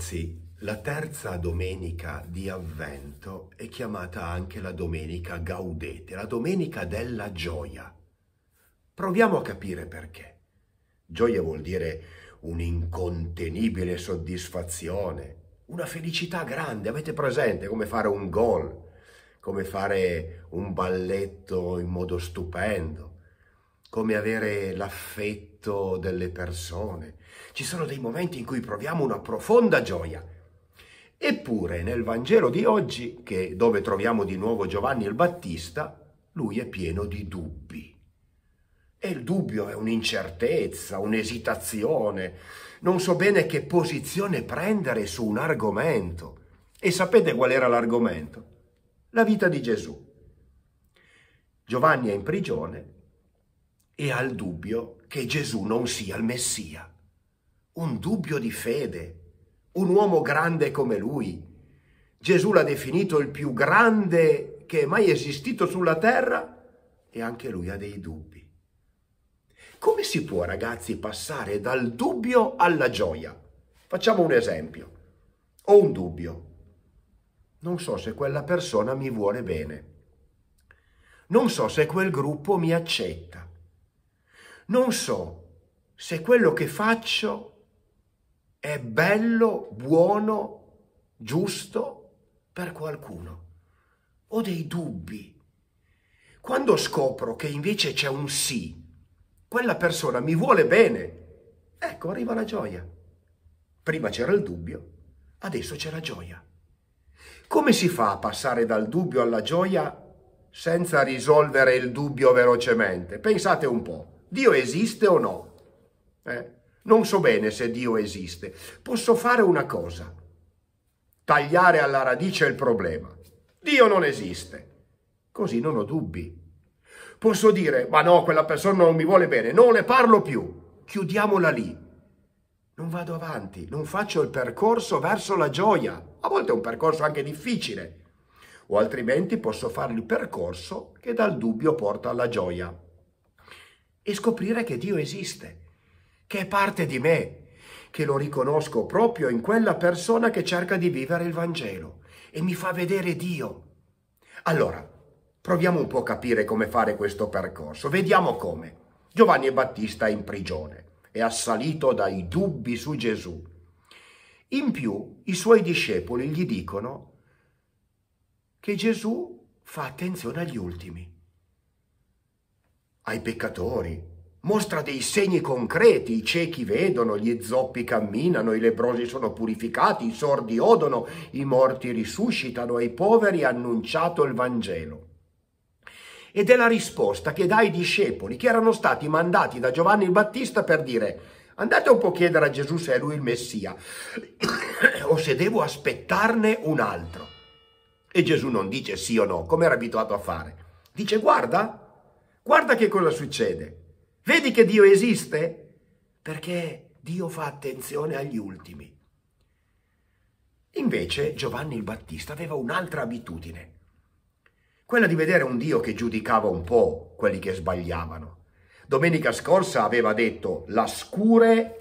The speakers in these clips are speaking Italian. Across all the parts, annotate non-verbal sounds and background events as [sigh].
Ragazzi, la terza domenica di Avvento è chiamata anche la domenica gaudete, la domenica della gioia. Proviamo a capire perché. Gioia vuol dire un'incontenibile soddisfazione, una felicità grande. Avete presente come fare un gol, come fare un balletto in modo stupendo, come avere l'affetto delle persone. Ci sono dei momenti in cui proviamo una profonda gioia. Eppure nel Vangelo di oggi, che, dove troviamo di nuovo Giovanni il Battista, lui è pieno di dubbi. E il dubbio è un'incertezza, un'esitazione. Non so bene che posizione prendere su un argomento. E sapete qual era l'argomento? La vita di Gesù. Giovanni è in prigione e al dubbio che Gesù non sia il Messia. Un dubbio di fede, un uomo grande come lui. Gesù l'ha definito il più grande che è mai esistito sulla terra e anche lui ha dei dubbi. Come si può, ragazzi, passare dal dubbio alla gioia? Facciamo un esempio. Ho un dubbio. Non so se quella persona mi vuole bene. Non so se quel gruppo mi accetta non so se quello che faccio è bello, buono, giusto per qualcuno. Ho dei dubbi. Quando scopro che invece c'è un sì, quella persona mi vuole bene, ecco arriva la gioia. Prima c'era il dubbio, adesso c'è la gioia. Come si fa a passare dal dubbio alla gioia senza risolvere il dubbio velocemente? Pensate un po'. Dio esiste o no? Eh? Non so bene se Dio esiste. Posso fare una cosa, tagliare alla radice il problema. Dio non esiste. Così non ho dubbi. Posso dire, ma no, quella persona non mi vuole bene, non le parlo più, chiudiamola lì. Non vado avanti, non faccio il percorso verso la gioia. A volte è un percorso anche difficile. O altrimenti posso fare il percorso che dal dubbio porta alla gioia e scoprire che Dio esiste, che è parte di me, che lo riconosco proprio in quella persona che cerca di vivere il Vangelo e mi fa vedere Dio. Allora, proviamo un po' a capire come fare questo percorso. Vediamo come. Giovanni Battista è in prigione, è assalito dai dubbi su Gesù. In più, i suoi discepoli gli dicono che Gesù fa attenzione agli ultimi ai peccatori. Mostra dei segni concreti, i ciechi vedono, gli zoppi camminano, i lebrosi sono purificati, i sordi odono, i morti risuscitano, ai poveri è annunciato il Vangelo. Ed è la risposta che dà ai discepoli che erano stati mandati da Giovanni il Battista per dire andate un po' a chiedere a Gesù se è lui il Messia [coughs] o se devo aspettarne un altro. E Gesù non dice sì o no, come era abituato a fare. Dice guarda, Guarda che cosa succede. Vedi che Dio esiste? Perché Dio fa attenzione agli ultimi. Invece Giovanni il Battista aveva un'altra abitudine, quella di vedere un Dio che giudicava un po' quelli che sbagliavano. Domenica scorsa aveva detto la scure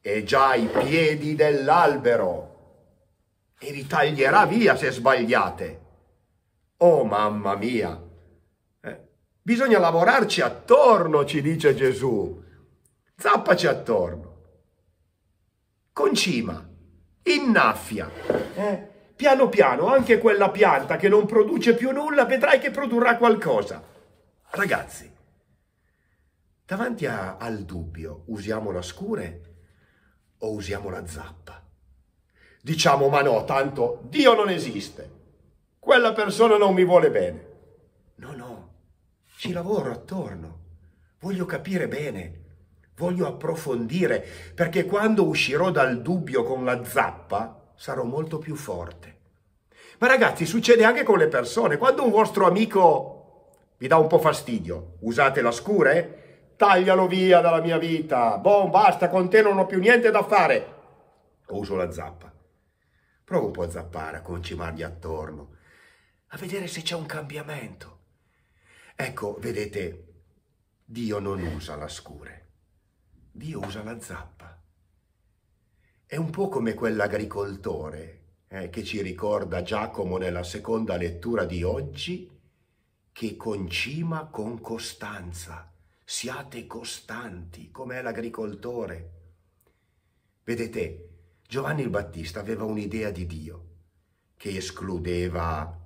è già ai piedi dell'albero e vi taglierà via se sbagliate. Oh mamma mia, Bisogna lavorarci attorno, ci dice Gesù. Zappaci attorno. Concima. Innaffia. Eh? Piano piano, anche quella pianta che non produce più nulla, vedrai che produrrà qualcosa. Ragazzi, davanti a, al dubbio, usiamo la scure o usiamo la zappa? Diciamo, ma no, tanto Dio non esiste. Quella persona non mi vuole bene ci lavoro attorno, voglio capire bene, voglio approfondire, perché quando uscirò dal dubbio con la zappa sarò molto più forte. Ma ragazzi, succede anche con le persone. Quando un vostro amico vi dà un po' fastidio, usate la scure, taglialo via dalla mia vita, boh, basta, con te non ho più niente da fare. o Uso la zappa. Provo un po' a zappare, a concimargli attorno, a vedere se c'è un cambiamento. Ecco, vedete, Dio non usa la scure, Dio usa la zappa. È un po' come quell'agricoltore eh, che ci ricorda Giacomo nella seconda lettura di oggi, che concima con costanza. Siate costanti, come è l'agricoltore. Vedete, Giovanni il Battista aveva un'idea di Dio che escludeva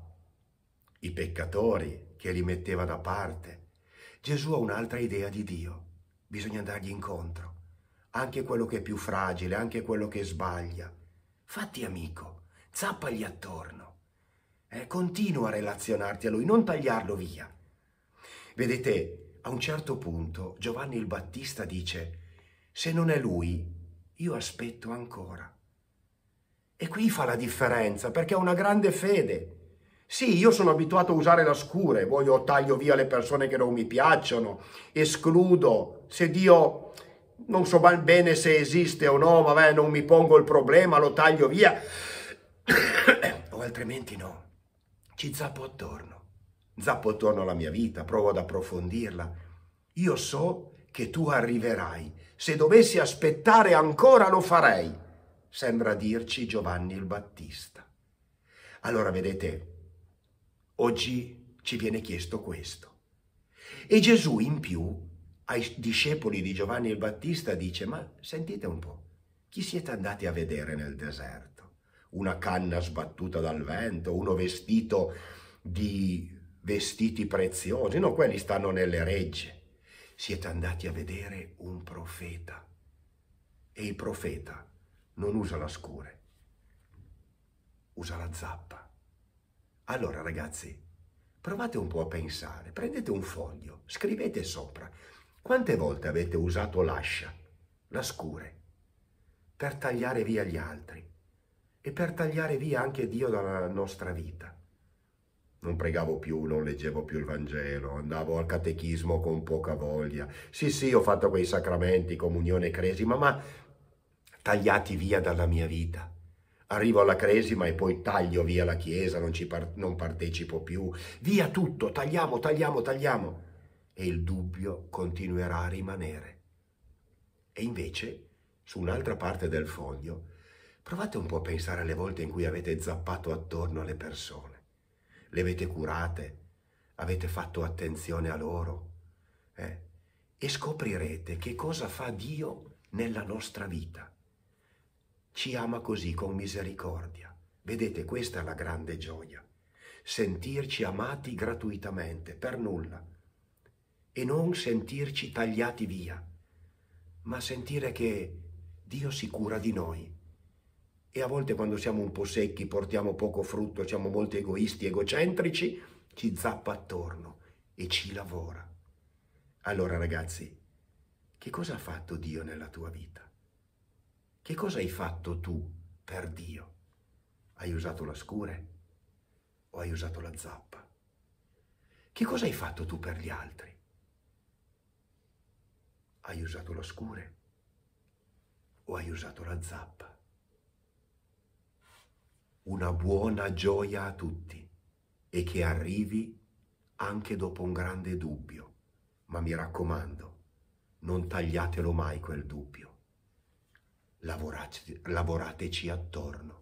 i peccatori, che li metteva da parte. Gesù ha un'altra idea di Dio, bisogna andargli incontro, anche quello che è più fragile, anche quello che sbaglia. Fatti amico, zappagli attorno, eh, continua a relazionarti a lui, non tagliarlo via. Vedete, a un certo punto Giovanni il Battista dice, se non è lui, io aspetto ancora. E qui fa la differenza perché ha una grande fede sì, io sono abituato a usare la scure, voglio taglio via le persone che non mi piacciono, escludo, se Dio non so bene se esiste o no, vabbè, non mi pongo il problema, lo taglio via, [coughs] o altrimenti no, ci zappo attorno, zappo attorno alla mia vita, provo ad approfondirla. Io so che tu arriverai, se dovessi aspettare ancora lo farei, sembra dirci Giovanni il Battista. Allora vedete, Oggi ci viene chiesto questo. E Gesù in più ai discepoli di Giovanni il Battista dice, ma sentite un po', chi siete andati a vedere nel deserto? Una canna sbattuta dal vento, uno vestito di vestiti preziosi, no, quelli stanno nelle regge. Siete andati a vedere un profeta e il profeta non usa la scure, usa la zappa. Allora ragazzi, provate un po' a pensare, prendete un foglio, scrivete sopra. Quante volte avete usato l'ascia, la scure, per tagliare via gli altri e per tagliare via anche Dio dalla nostra vita? Non pregavo più, non leggevo più il Vangelo, andavo al catechismo con poca voglia. Sì, sì, ho fatto quei sacramenti, comunione e cresima, ma tagliati via dalla mia vita arrivo alla cresima e poi taglio via la chiesa, non, par- non partecipo più, via tutto, tagliamo, tagliamo, tagliamo. E il dubbio continuerà a rimanere. E invece, su un'altra parte del foglio, provate un po' a pensare alle volte in cui avete zappato attorno alle persone, le avete curate, avete fatto attenzione a loro, eh? e scoprirete che cosa fa Dio nella nostra vita ci ama così con misericordia. Vedete, questa è la grande gioia, sentirci amati gratuitamente, per nulla, e non sentirci tagliati via, ma sentire che Dio si cura di noi. E a volte quando siamo un po' secchi, portiamo poco frutto, siamo molto egoisti, egocentrici, ci zappa attorno e ci lavora. Allora ragazzi, che cosa ha fatto Dio nella tua vita? Che cosa hai fatto tu per Dio? Hai usato la scure o hai usato la zappa? Che cosa hai fatto tu per gli altri? Hai usato la scure o hai usato la zappa? Una buona gioia a tutti e che arrivi anche dopo un grande dubbio. Ma mi raccomando, non tagliatelo mai quel dubbio lavorateci attorno.